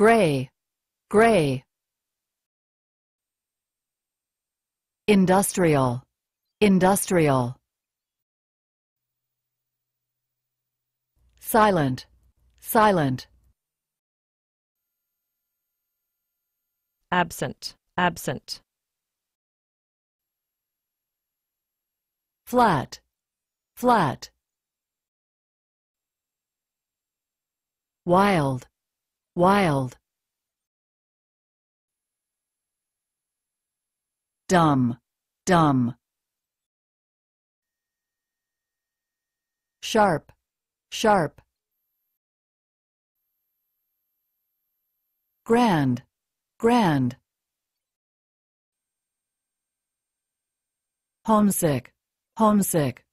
gray, gray. Industrial, industrial. Silent, silent. Absent, absent. Flat, flat. Wild, wild dumb dumb sharp sharp grand grand homesick homesick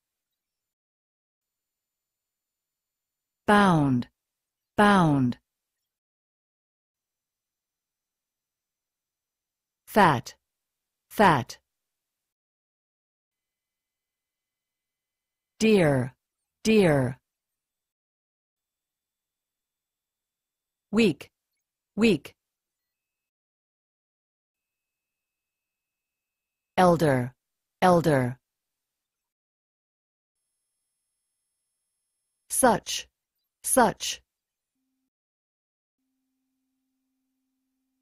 bound bound fat, fat. Dear, dear. Weak, weak. Elder, elder. Such, such.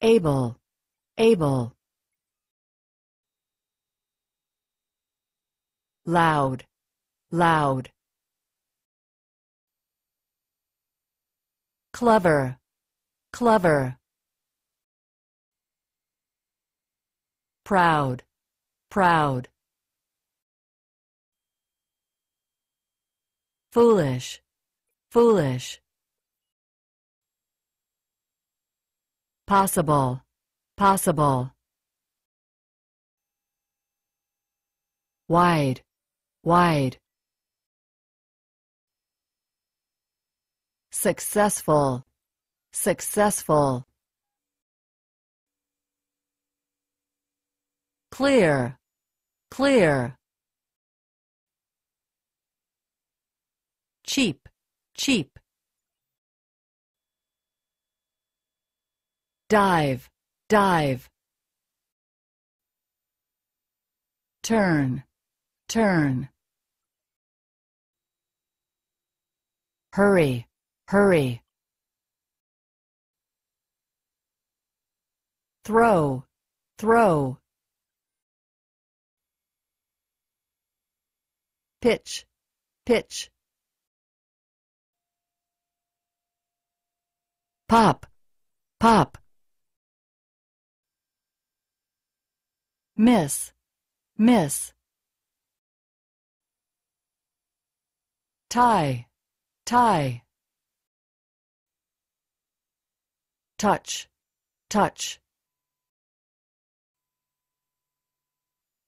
Able, able. loud, loud. clever, clever. proud, proud. foolish, foolish. possible, possible. wide, wide successful successful clear clear cheap cheap dive dive turn turn Hurry, hurry. Throw, throw. Pitch, pitch. Pop, pop. Miss, miss. Tie, tie touch touch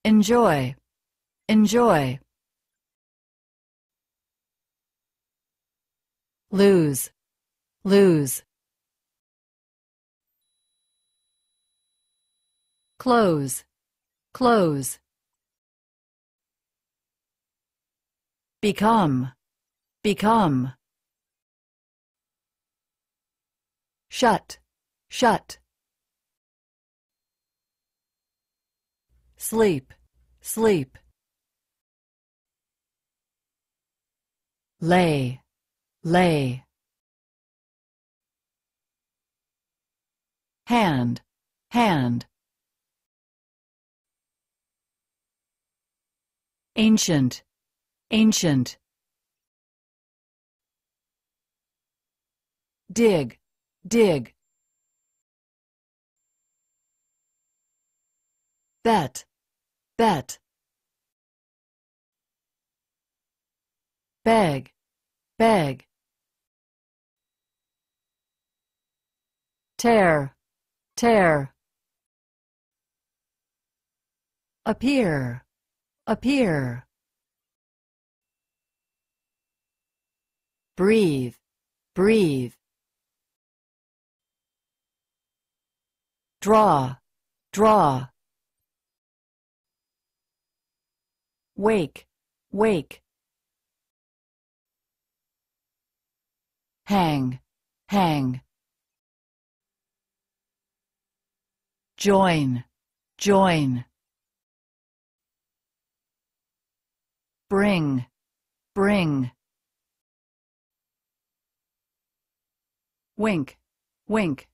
enjoy enjoy lose lose close close become become shut shut sleep sleep lay lay hand hand ancient ancient dig, dig. Bet, bet. Beg, beg. Tear, tear. Appear, appear. breathe, breathe. draw, draw. Wake, wake. Hang, hang. Join, join. Bring, bring. Wink, wink.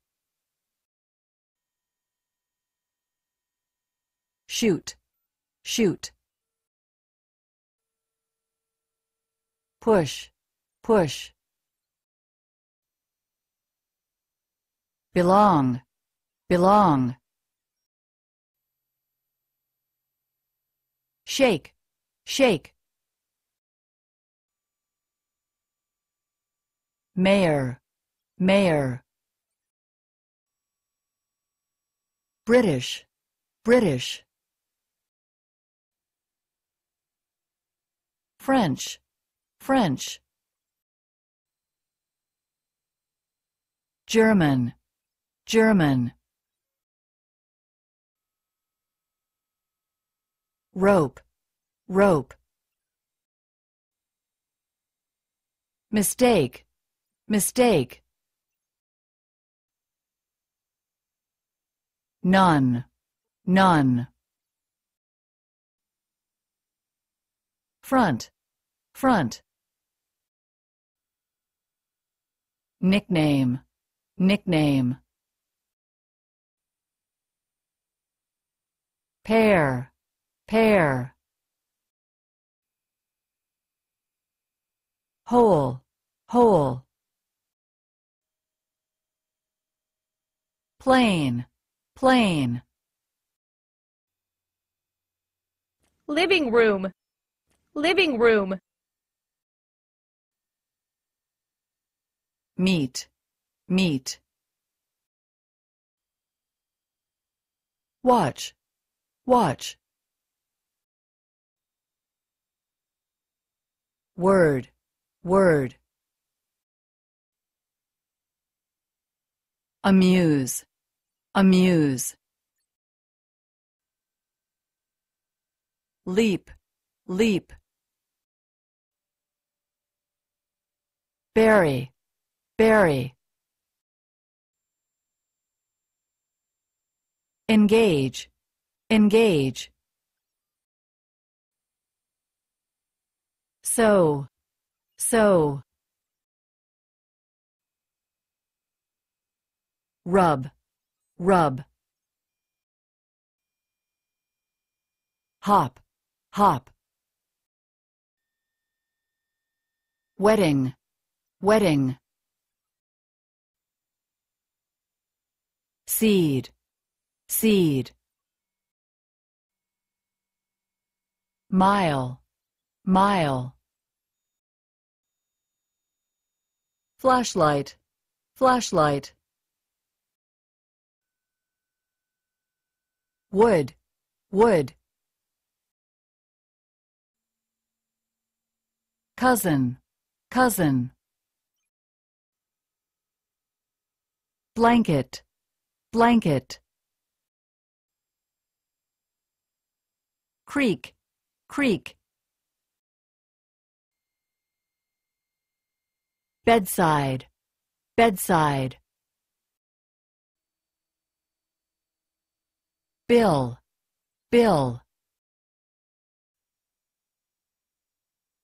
shoot, shoot. Push, push. Belong, belong. Shake, shake. Mayor, mayor. British, British. French, French. German, German. Rope, rope. Mistake, mistake. None, none. Front, front nickname nickname pair pair Hole. Hole. plane plane living room living room meat, meat. Watch, watch. Word, word. Amuse, amuse. Leap, leap. Berry, Berry Engage, engage. So, so. Rub, rub. Hop, hop. Wedding, wedding. seed seed mile mile flashlight flashlight wood wood cousin cousin blanket blanket creek creek bedside bedside bill bill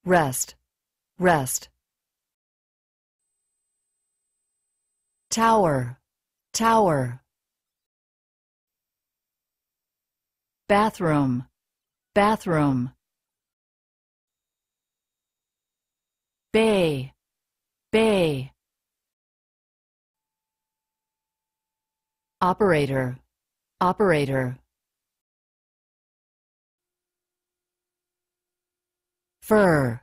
rest rest tower tower bathroom bathroom bay bay operator operator fur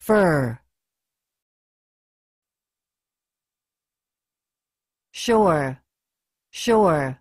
fur shore shore